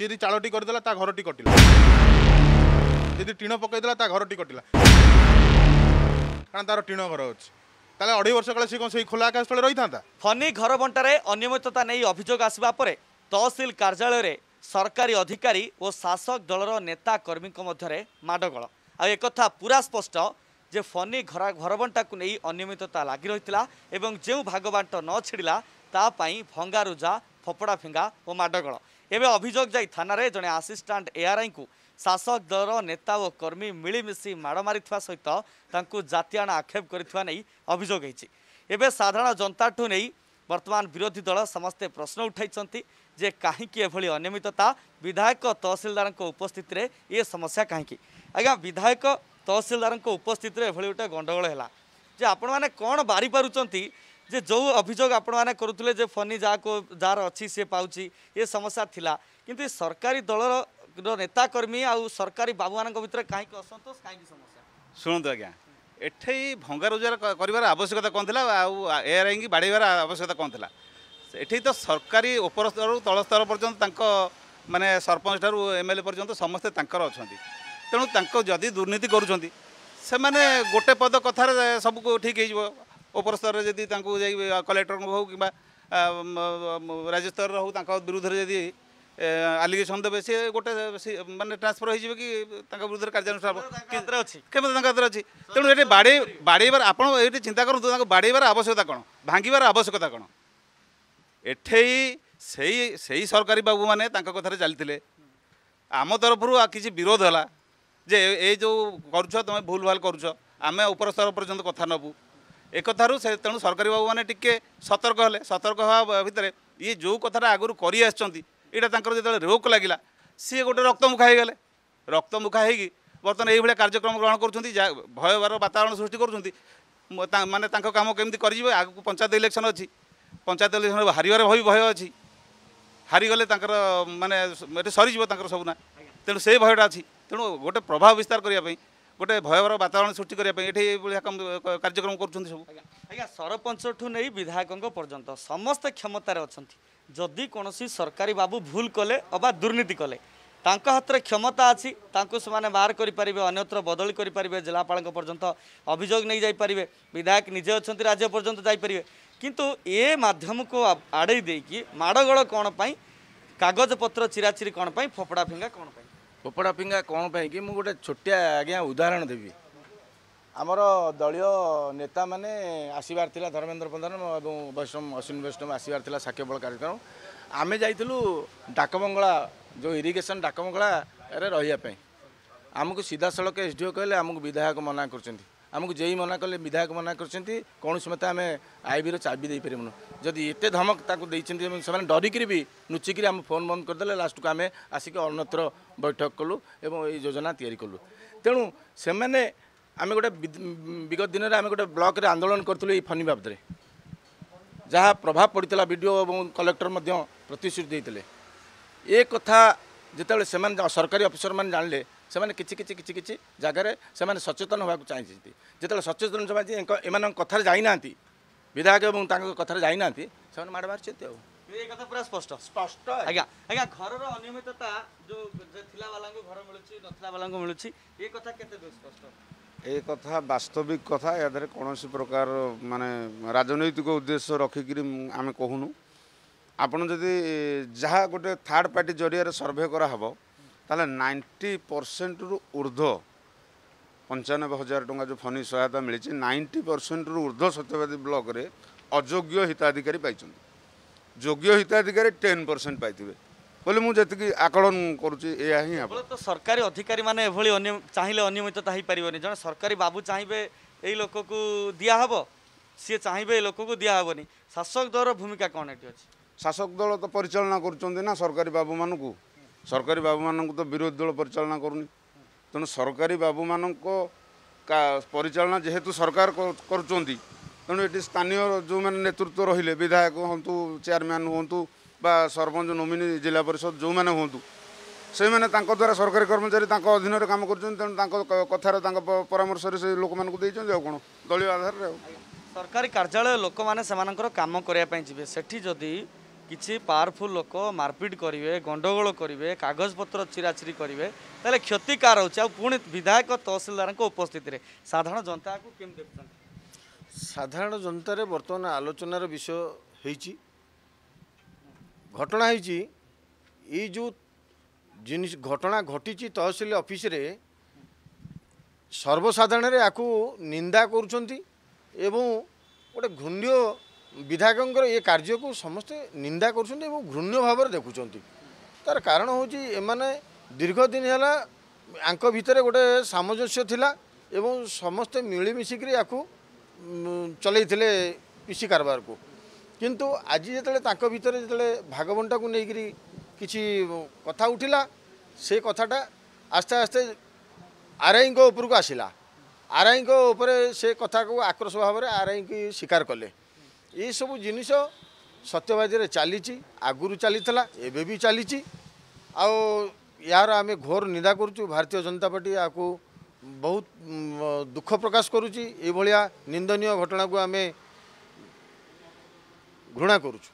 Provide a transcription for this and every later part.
সে যদি চালটি দেলা তা ঘরটি কটিলা যদি টিণ পকাই দেলা তা ঘরটি কটিলা কারণ তার টিণ ঘর আছে তাহলে অঢ়াই বর্ষ কালে সে কোন সেই খোলা আকাশ তলে রইতা ফনি ঘর বন্টারে অনিয়মিততা নেই অভিযোগ আসবা পরে তহসিল কার্যালয়ে সরকারি অধিকারী ও শাসক দলর নেতা কর্মীঙ্ মধ্যে মাডগোল আকথা পুরা স্পষ্ট যে ফনি ঘর ঘরবণ্টাকে নেই অনিয়মিততা লাগি রয়েছিল এবং যে ভাগবাট ন ছিড়া তা ভঙ্গারুজা ফপড়া ফিঙ্গা ও মাডগোল ଏବେ ଅଭିଯୋଗ ଯାଇ ଥାନାରେ ଜଣେ ଆସିଷ୍ଟାଣ୍ଟ ଏଆର୍ଆଇଙ୍କୁ ଶାସକ ଦଳର ନେତା ଓ କର୍ମୀ ମିଳିମିଶି ମାଡ଼ ମାରିଥିବା ସହିତ ତାଙ୍କୁ ଜାତିଆଣ ଆକ୍ଷେପ କରିଥିବା ନେଇ ଅଭିଯୋଗ ହୋଇଛି ଏବେ ସାଧାରଣ ଜନତାଠୁ ନେଇ ବର୍ତ୍ତମାନ ବିରୋଧୀ ଦଳ ସମସ୍ତେ ପ୍ରଶ୍ନ ଉଠାଇଛନ୍ତି ଯେ କାହିଁକି ଏଭଳି ଅନିୟମିତତା ବିଧାୟକ ତହସିଲଦାରଙ୍କ ଉପସ୍ଥିତିରେ ଏ ସମସ୍ୟା କାହିଁକି ଆଜ୍ଞା ବିଧାୟକ ତହସିଲଦାରଙ୍କ ଉପସ୍ଥିତିରେ ଏଭଳି ଗୋଟେ ଗଣ୍ଡଗୋଳ ହେଲା ଯେ ଆପଣମାନେ କ'ଣ ବାରି ଯେ ଯେଉଁ ଅଭିଯୋଗ ଆପଣମାନେ କରୁଥିଲେ ଯେ ଫନି ଯାହାକୁ ଯାହାର ଅଛି ସିଏ ପାଉଛି ଏ ସମସ୍ୟା ଥିଲା କିନ୍ତୁ ଏ ସରକାରୀ ଦଳର ନେତା କର୍ମୀ ଆଉ ସରକାରୀ ବାବୁମାନଙ୍କ ଭିତରେ କାହିଁକି ଅସନ୍ତୋଷ କାହିଁକି ସମସ୍ୟା ଶୁଣନ୍ତୁ ଆଜ୍ଞା ଏଠେଇ ଭଙ୍ଗାରୁଜାର କରିବାର ଆବଶ୍ୟକତା କ'ଣ ଥିଲା ଆଉ ଏଆର୍ଆଇଙ୍କି ବାଡ଼େଇବାର ଆବଶ୍ୟକତା କ'ଣ ଥିଲା ଏଠି ତ ସରକାରୀ ଉପର ସ୍ତରରୁ ତଳ ସ୍ତର ପର୍ଯ୍ୟନ୍ତ ତାଙ୍କ ମାନେ ସରପଞ୍ଚଠାରୁ ଏମ୍ ଏଲ୍ ଏ ପର୍ଯ୍ୟନ୍ତ ସମସ୍ତେ ତାଙ୍କର ଅଛନ୍ତି ତେଣୁ ତାଙ୍କ ଯଦି ଦୁର୍ନୀତି କରୁଛନ୍ତି ସେମାନେ ଗୋଟେ ପଦ କଥାରେ ସବୁକୁ ଠିକ୍ ହେଇଯିବ ଉପର ସ୍ତରରେ ଯଦି ତାଙ୍କୁ ଯାଇ କଲେକ୍ଟରଙ୍କୁ ହେଉ କିମ୍ବା ରାଜ୍ୟ ସ୍ତରରେ ହେଉ ତାଙ୍କ ବିରୁଦ୍ଧରେ ଯଦି ଆଲିଗେସନ୍ ଦେବେ ସିଏ ଗୋଟେ ମାନେ ଟ୍ରାନ୍ସଫର୍ ହେଇଯିବ କି ତାଙ୍କ ବିରୁଦ୍ଧରେ କାର୍ଯ୍ୟାନୁଷ୍ଠାନ କେନ୍ଦ୍ର ଅଛି କେମିତି ତାଙ୍କ ହାତରେ ଅଛି ତେଣୁ ଏଠି ବାଡ଼େଇ ବାଡ଼େଇବାର ଆପଣ ଏଠି ଚିନ୍ତା କରନ୍ତୁ ତାଙ୍କୁ ବାଡ଼େଇବାର ଆବଶ୍ୟକତା କ'ଣ ଭାଙ୍ଗିବାର ଆବଶ୍ୟକତା କ'ଣ ଏଠେଇ ସେଇ ସେଇ ସରକାରୀ ବାବୁମାନେ ତାଙ୍କ କଥାରେ ଚାଲିଥିଲେ ଆମ ତରଫରୁ କିଛି ବିରୋଧ ହେଲା ଯେ ଏ ଯେଉଁ କରୁଛ ତୁମେ ଭୁଲ ଭାଲ କରୁଛ ଆମେ ଉପର ସ୍ତର ପର୍ଯ୍ୟନ୍ତ କଥା ନେବୁ ଏକଥାରୁ ସେ ତେଣୁ ସରକାରୀ ବାବୁମାନେ ଟିକିଏ ସତର୍କ ହେଲେ ସତର୍କ ହେବା ଭିତରେ ଇଏ ଯେଉଁ କଥାଟା ଆଗରୁ କରିଆସିଛନ୍ତି ଏଇଟା ତାଙ୍କର ଯେତେବେଳେ ରୋଗ ଲାଗିଲା ସିଏ ଗୋଟେ ରକ୍ତମୁଖା ହେଇଗଲେ ରକ୍ତମୁଖା ହେଇକି ବର୍ତ୍ତମାନ ଏଇଭଳିଆ କାର୍ଯ୍ୟକ୍ରମ ଗ୍ରହଣ କରୁଛନ୍ତି ଯା ଭୟବାର ବାତାବରଣ ସୃଷ୍ଟି କରୁଛନ୍ତି ମାନେ ତାଙ୍କ କାମ କେମିତି କରିଯିବେ ଆଗକୁ ପଞ୍ଚାୟତ ଇଲେକ୍ସନ୍ ଅଛି ପଞ୍ଚାୟତ ଇଲେକ୍ସନ୍ ହାରିବାର ଭାବି ଭୟ ଅଛି ହାରିଗଲେ ତାଙ୍କର ମାନେ ଏଠି ସରିଯିବ ତାଙ୍କର ସବୁ ନା ତେଣୁ ସେ ଭୟଟା ଅଛି ତେଣୁ ଗୋଟେ ପ୍ରଭାବ ବିସ୍ତାର କରିବା ପାଇଁ ଗୋଟେ ଭୟଭର ବାତାବରଣ ସୃଷ୍ଟି କରିବା ପାଇଁ ଏଠି ଏଇଭଳିଆ କାର୍ଯ୍ୟକ୍ରମ କରୁଛନ୍ତି ସବୁ ଆଜ୍ଞା ସରପଞ୍ଚଠୁ ନେଇ ବିଧାୟକଙ୍କ ପର୍ଯ୍ୟନ୍ତ ସମସ୍ତେ କ୍ଷମତାରେ ଅଛନ୍ତି ଯଦି କୌଣସି ସରକାରୀ ବାବୁ ଭୁଲ କଲେ ଅବା ଦୁର୍ନୀତି କଲେ ତାଙ୍କ ହାତରେ କ୍ଷମତା ଅଛି ତାଙ୍କୁ ସେମାନେ ବାହାର କରିପାରିବେ ଅନ୍ୟତ୍ର ବଦଳି କରିପାରିବେ ଜିଲ୍ଲାପାଳଙ୍କ ପର୍ଯ୍ୟନ୍ତ ଅଭିଯୋଗ ନେଇ ଯାଇପାରିବେ ବିଧାୟକ ନିଜେ ଅଛନ୍ତି ରାଜ୍ୟ ପର୍ଯ୍ୟନ୍ତ ଯାଇପାରିବେ କିନ୍ତୁ ଏ ମାଧ୍ୟମକୁ ଆଡ଼େଇ ଦେଇକି ମାଡ଼ଗୋଳ କ'ଣ ପାଇଁ କାଗଜପତ୍ର ଚିରାଚିରି କ'ଣ ପାଇଁ ଫୋପଡ଼ା ଫିଙ୍ଗା କ'ଣ ପାଇଁ ପୋପଡ଼ା ଫିଙ୍ଗା କ'ଣ ପାଇଁକି ମୁଁ ଗୋଟେ ଛୋଟିଆ ଆଜ୍ଞା ଉଦାହରଣ ଦେବି ଆମର ଦଳୀୟ ନେତାମାନେ ଆସିବାର ଥିଲା ଧର୍ମେନ୍ଦ୍ର ପ୍ରଧାନ ଏବଂ ବୈଷ୍ଣବ ଅଶ୍ୱିନୀ ବୈଷ୍ଣବ ଆସିବାର ଥିଲା ସାକ୍ଷ୍ୟବଳ କାର୍ଯ୍ୟକ୍ରମ ଆମେ ଯାଇଥିଲୁ ଡାକବଙ୍ଗଳା ଯେଉଁ ଇରିଗେସନ୍ ଡାକବଙ୍ଗଳାରେ ରହିବା ପାଇଁ ଆମକୁ ସିଧାସଳଖ ଏସ୍ ଡିଓ କହିଲେ ଆମକୁ ବିଧାୟକ ମନା କରୁଛନ୍ତି ଆମକୁ ଜେଇ ମନା କଲେ ବିଧାୟକ ମନା କରିଛନ୍ତି କୌଣସି ମତେ ଆମେ ଆଇବିର ଚାବି ଦେଇପାରିବୁନୁ ଯଦି ଏତେ ଧମକ ତାକୁ ଦେଇଛନ୍ତି ଏବଂ ସେମାନେ ଡରିକିରି ବି ଲୁଚିକିରି ଆମ ଫୋନ୍ ବନ୍ଦ କରିଦେଲେ ଲାଷ୍ଟକୁ ଆମେ ଆସିକି ଅନ୍ୟତ୍ର ବୈଠକ କଲୁ ଏବଂ ଏଇ ଯୋଜନା ତିଆରି କଲୁ ତେଣୁ ସେମାନେ ଆମେ ଗୋଟେ ବିଗତ ଦିନରେ ଆମେ ଗୋଟେ ବ୍ଲକରେ ଆନ୍ଦୋଳନ କରିଥିଲୁ ଏଇ ଫନି ବାବଦରେ ଯାହା ପ୍ରଭାବ ପଡ଼ିଥିଲା ବି ଡି ଓ ଏବଂ କଲେକ୍ଟର ମଧ୍ୟ ପ୍ରତିଶ୍ରୁତି ଦେଇଥିଲେ ଏ କଥା ଯେତେବେଳେ ସେମାନେ ସରକାରୀ ଅଫିସରମାନେ ଜାଣିଲେ ସେମାନେ କିଛି କିଛି କିଛି କିଛି ଜାଗାରେ ସେମାନେ ସଚେତନ ହେବାକୁ ଚାହିଁଛନ୍ତି ଯେତେବେଳେ ସଚେତନ ସେମାନେ ଏମାନଙ୍କ କଥାରେ ଯାଇନାହାନ୍ତି ବିଧାୟକ ଏବଂ ତାଙ୍କ କଥାରେ ଯାଇନାହାନ୍ତି ସେମାନେ ମାଡ଼ ମାରିଛନ୍ତି ଆଉ ଏ କଥା ପୁରା ସ୍ପଷ୍ଟ ସ୍ପଷ୍ଟ ଆଜ୍ଞା ଆଜ୍ଞା ଘରର ଅନିୟମିତତା ଯେଉଁ ଥିଲାବାଲାଙ୍କୁ ଘର ମିଳୁଛି ନଥିଲା ବାଲାଙ୍କୁ ମିଳୁଛି ଏ କଥା କେତେ ସ୍ପଷ୍ଟ ଏ କଥା ବାସ୍ତବିକ କଥା ଏହା ଦେହରେ କୌଣସି ପ୍ରକାର ମାନେ ରାଜନୈତିକ ଉଦ୍ଦେଶ୍ୟ ରଖିକିରି ଆମେ କହୁନୁ ଆପଣ ଯଦି ଯାହା ଗୋଟେ ଥାର୍ଡ଼ ପାର୍ଟି ଜରିଆରେ ସର୍ଭେ କରାହେବ ତାହେଲେ ନାଇଣ୍ଟି ପରସେଣ୍ଟରୁ ଉର୍ଦ୍ଧ୍ୱ ପଞ୍ଚାନବେ ହଜାର ଟଙ୍କା ଯେଉଁ ଫନି ସହାୟତା ମିଳିଛି ନାଇଣ୍ଟି ପରସେଣ୍ଟରୁ ଉର୍ଦ୍ଧ୍ୱ ସତ୍ୟବାଦୀ ବ୍ଲକରେ ଅଯୋଗ୍ୟ ହିତାଧିକାରୀ ପାଇଛନ୍ତି ଯୋଗ୍ୟ ହିତାଧିକାରୀ ଟେନ୍ ପରସେଣ୍ଟ ପାଇଥିବେ ବୋଲେ ମୁଁ ଯେତିକି ଆକଳନ କରୁଛି ଏହା ହିଁ ହେବ ତ ସରକାରୀ ଅଧିକାରୀମାନେ ଏଭଳି ଚାହିଁଲେ ଅନିୟମିତତା ହେଇପାରିବନି ଜଣେ ସରକାରୀ ବାବୁ ଚାହିଁବେ ଏଇ ଲୋକକୁ ଦିଆହେବ ସିଏ ଚାହିଁବେ ଏଇ ଲୋକକୁ ଦିଆହେବନି ଶାସକ ଦଳର ଭୂମିକା କ'ଣ ଏଠି ଅଛି ଶାସକ ଦଳ ତ ପରିଚାଳନା କରୁଛନ୍ତି ନା ସରକାରୀ ବାବୁମାନଙ୍କୁ ସରକାରୀ ବାବୁମାନଙ୍କୁ ତ ବିରୋଧୀ ଦଳ ପରିଚାଳନା କରୁନି ତେଣୁ ସରକାରୀ ବାବୁମାନଙ୍କ ପରିଚାଳନା ଯେହେତୁ ସରକାର କରୁଛନ୍ତି ତେଣୁ ଏଠି ସ୍ଥାନୀୟ ଯେଉଁମାନେ ନେତୃତ୍ୱ ରହିଲେ ବିଧାୟକ ହୁଅନ୍ତୁ ଚେୟାରମ୍ୟାନ୍ ହୁଅନ୍ତୁ ବା ସରପଞ୍ଚ ନୋମିନି ଜିଲ୍ଲା ପରିଷଦ ଯେଉଁମାନେ ହୁଅନ୍ତୁ ସେମାନେ ତାଙ୍କ ଦ୍ୱାରା ସରକାରୀ କର୍ମଚାରୀ ତାଙ୍କ ଅଧୀନରେ କାମ କରୁଛନ୍ତି ତେଣୁ ତାଙ୍କ କଥାରେ ତାଙ୍କ ପରାମର୍ଶରେ ସେ ଲୋକମାନଙ୍କୁ ଦେଇଛନ୍ତି ଆଉ କ'ଣ ଦଳୀୟ ଆଧାରରେ ଆଉ ସରକାରୀ କାର୍ଯ୍ୟାଳୟ ଲୋକମାନେ ସେମାନଙ୍କର କାମ କରିବା ପାଇଁ ଯିବେ ସେଠି ଯଦି କିଛି ପାୱାରଫୁଲ୍ ଲୋକ ମାରପିଟ୍ କରିବେ ଗଣ୍ଡଗୋଳ କରିବେ କାଗଜପତ୍ର ଚିରାଚିରି କରିବେ ତାହେଲେ କ୍ଷତି କାହାର ହେଉଛି ଆଉ ପୁଣି ବିଧାୟକ ତହସିଲଦାରଙ୍କ ଉପସ୍ଥିତିରେ ସାଧାରଣ ଜନତାକୁ କେମିତି ଦେଖୁଛନ୍ତି ସାଧାରଣ ଜନତାରେ ବର୍ତ୍ତମାନ ଆଲୋଚନାର ବିଷୟ ହେଇଛି ଘଟଣା ହେଇଛି ଏଇ ଯେଉଁ ଜିନିଷ ଘଟଣା ଘଟିଛି ତହସିଲ ଅଫିସରେ ସର୍ବସାଧାରଣରେ ଆକୁ ନିନ୍ଦା କରୁଛନ୍ତି ଏବଂ ଗୋଟେ ଘୃଣ୍ୟ ବିଧାୟକଙ୍କର ଏ କାର୍ଯ୍ୟକୁ ସମସ୍ତେ ନିନ୍ଦା କରୁଛନ୍ତି ଏବଂ ଘୃଣ୍ୟ ଭାବରେ ଦେଖୁଛନ୍ତି ତା'ର କାରଣ ହେଉଛି ଏମାନେ ଦୀର୍ଘ ଦିନ ହେଲା ଆଙ୍କ ଭିତରେ ଗୋଟେ ସାମଞ୍ଜସ୍ୟ ଥିଲା ଏବଂ ସମସ୍ତେ ମିଳିମିଶିକରି ଆକୁ ଚଲେଇଥିଲେ କୃଷି କାରବାରକୁ କିନ୍ତୁ ଆଜି ଯେତେବେଳେ ତାଙ୍କ ଭିତରେ ଯେତେବେଳେ ଭାଗବଣ୍ଟାକୁ ନେଇକରି କିଛି କଥା ଉଠିଲା ସେ କଥାଟା ଆସ୍ତେ ଆସ୍ତେ ଆରଆଇଙ୍କ ଉପରକୁ ଆସିଲା ଆରଆଇଙ୍କ ଉପରେ ସେ କଥାକୁ ଆକ୍ରୋଶ ଭାବରେ ଆରଆଇଙ୍କୁ ସ୍ୱୀକାର କଲେ ଏସବୁ ଜିନିଷ ସତ୍ୟବାଦୀରେ ଚାଲିଛି ଆଗରୁ ଚାଲିଥିଲା ଏବେ ବି ଚାଲିଛି ଆଉ ଏହାର ଆମେ ଘୋର ନିନ୍ଦା କରୁଛୁ ଭାରତୀୟ ଜନତା ପାର୍ଟି ଏହାକୁ ବହୁତ ଦୁଃଖ ପ୍ରକାଶ କରୁଛି ଏଇଭଳିଆ ନିନ୍ଦନୀୟ ଘଟଣାକୁ ଆମେ ଘୃଣା କରୁଛୁ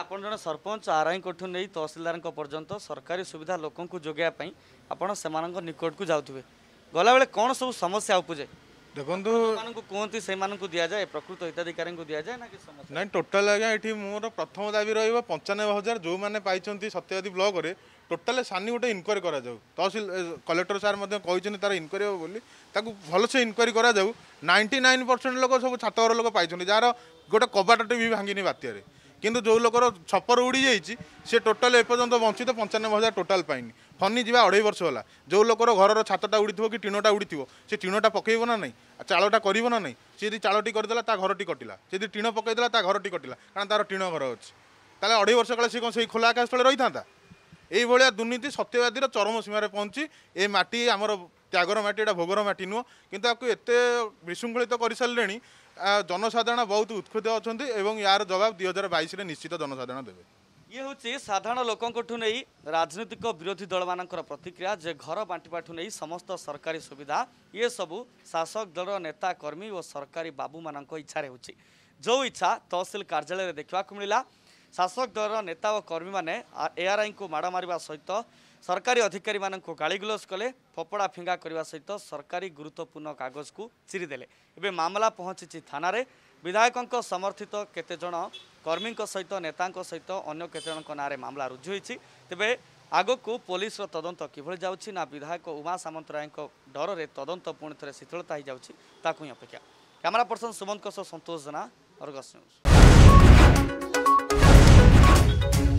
ଆପଣ ଜଣେ ସରପଞ୍ଚ ଆରଆଇଙ୍କଠୁ ନେଇ ତହସିଲଦାରଙ୍କ ପର୍ଯ୍ୟନ୍ତ ସରକାରୀ ସୁବିଧା ଲୋକଙ୍କୁ ଯୋଗାଇବା ପାଇଁ ଆପଣ ସେମାନଙ୍କ ନିକଟକୁ ଯାଉଥିବେ ଗଲାବେଳେ କ'ଣ ସବୁ ସମସ୍ୟା ଉପୁଜେ ଦେଖନ୍ତୁ କୁହନ୍ତି ସେମାନଙ୍କୁ ଦିଆଯାଏ ପ୍ରକୃତ ହିତାଧିକାରୀଙ୍କୁ ଦିଆଯାଏ ନା ନାଇଁ ଟୋଟାଲ୍ ଆଜ୍ଞା ଏଠି ମୋର ପ୍ରଥମ ଦାବି ରହିବ ପଞ୍ଚାନବେ ହଜାର ଯେଉଁମାନେ ପାଇଛନ୍ତି ସତ୍ୟବାଦୀ ବ୍ଲକରେ ଟୋଟାଲ୍ ସାନି ଗୋଟେ ଇନକ୍ୱାରୀ କରାଯାଉ ତହସିଲ କଲେକ୍ଟର ସାର୍ ମଧ୍ୟ କହିଛନ୍ତି ତାର ଇନକ୍ୱାରୀ ହେବ ବୋଲି ତାକୁ ଭଲସେ ଇନକ୍ୱାରୀ କରାଯାଉ ନାଇଣ୍ଟି ନାଇନ୍ ପରସେଣ୍ଟ ଲୋକ ସବୁ ଛାତ ଘର ଲୋକ ପାଇଛନ୍ତି ଯାହାର ଗୋଟେ କବାଟଟେ ବି ଭାଙ୍ଗିନି ବାତ୍ୟାରେ কিন্তু ଯେଉଁ ଲୋକର ଛପର ଉଡ଼ିଯାଇଛି ସେ ଟୋଟାଲ ଏପର୍ଯ୍ୟନ୍ତ ବଞ୍ଚିତ ପଞ୍ଚାନବେ ହଜାର ଟୋଟାଲ ପାଇନି ଫନି ଯିବା ଅଢ଼େଇ ବର୍ଷ ହେଲା ଯେଉଁ ଲୋକର ଘରର ଛାତଟା ଉଡ଼ିଥିବ କି ଟିଣଟା ଉଡ଼ିଥିବ ସେ ଟିଣଟା ପକାଇବ ନା ନାହିଁ ଚାଳଟା କରିବ ନା ନାହିଁ ସେ ଯଦି ଚାଳଟି କରିଦେଲା ତା ଘରଟି କଟିଲା ଯଦି ଟିଣ ପକାଇଦେଲା ତା ଘରଟି କଟିଲା କାରଣ ତା'ର ଟିଣ ଘର ଅଛି ତାହେଲେ ଅଢ଼େଇ ବର୍ଷ କାଳେ ସେ କ'ଣ ସେଇ ଖୋଲା ଆକାଶ ତଳେ ରହିଥାନ୍ତା ଏଇଭଳିଆ ଦୁର୍ନୀତି ସତ୍ୟବାଦୀର ଚରମ ସୀମାରେ ପହଞ୍ଚି ଏ ମାଟି ଆମର ତ୍ୟାଗର ମାଟି ଏଇଟା ଭୋଗର ମାଟି ନୁହଁ କିନ୍ତୁ ଆକୁ ଏତେ ବିଶୃଙ୍ଖଳିତ କରିସାରିଲେଣି ଜନସାଧାରଣ ବହୁତ ଉତ୍କୃତ ଅଛନ୍ତି ଏବଂ ୟାର ଜବାବ ଦୁଇ ହଜାର ବାଇଶରେ ନିଶ୍ଚିତ ଜନସାଧାରଣ ଦେବେ ଇଏ ହେଉଛି ସାଧାରଣ ଲୋକଙ୍କଠୁ ନେଇ ରାଜନୈତିକ ବିରୋଧୀ ଦଳମାନଙ୍କର ପ୍ରତିକ୍ରିୟା ଯେ ଘର ବାଣ୍ଟିବାଠୁ ନେଇ ସମସ୍ତ ସରକାରୀ ସୁବିଧା ଇଏ ସବୁ ଶାସକ ଦଳର ନେତା କର୍ମୀ ଓ ସରକାରୀ ବାବୁମାନଙ୍କ ଇଚ୍ଛାରେ ହେଉଛି ଯେଉଁ ଇଚ୍ଛା ତହସିଲ କାର୍ଯ୍ୟାଳୟରେ ଦେଖିବାକୁ ମିଳିଲା ଶାସକ ଦଳର ନେତା ଓ କର୍ମୀମାନେ ଏଆର୍ଆଇଙ୍କୁ ମାଡ଼ ମାରିବା ସହିତ ସରକାରୀ ଅଧିକାରୀମାନଙ୍କୁ ଗାଳିଗୁଲଜ କଲେ ଫୋପଡ଼ା ଫିଙ୍ଗା କରିବା ସହିତ ସରକାରୀ ଗୁରୁତ୍ୱପୂର୍ଣ୍ଣ କାଗଜକୁ ଚିରିଦେଲେ ଏବେ ମାମଲା ପହଞ୍ଚିଛି ଥାନାରେ ବିଧାୟକଙ୍କ ସମର୍ଥିତ କେତେଜଣ କର୍ମୀଙ୍କ ସହିତ ନେତାଙ୍କ ସହିତ ଅନ୍ୟ କେତେଜଣଙ୍କ ନାଁରେ ମାମଲା ରୁଜୁ ହୋଇଛି ତେବେ ଆଗକୁ ପୋଲିସର ତଦନ୍ତ କିଭଳି ଯାଉଛି ନା ବିଧାୟକ ଉମା ସାମନ୍ତରାୟଙ୍କ ଡରରେ ତଦନ୍ତ ପୁଣି ଥରେ ଶିଥିଳତା ହୋଇଯାଉଛି ତାକୁ ହିଁ ଅପେକ୍ଷା କ୍ୟାମେରା ପର୍ସନ ସୁମନଙ୍କ ସହ Santosh Jena Argus news Thank you.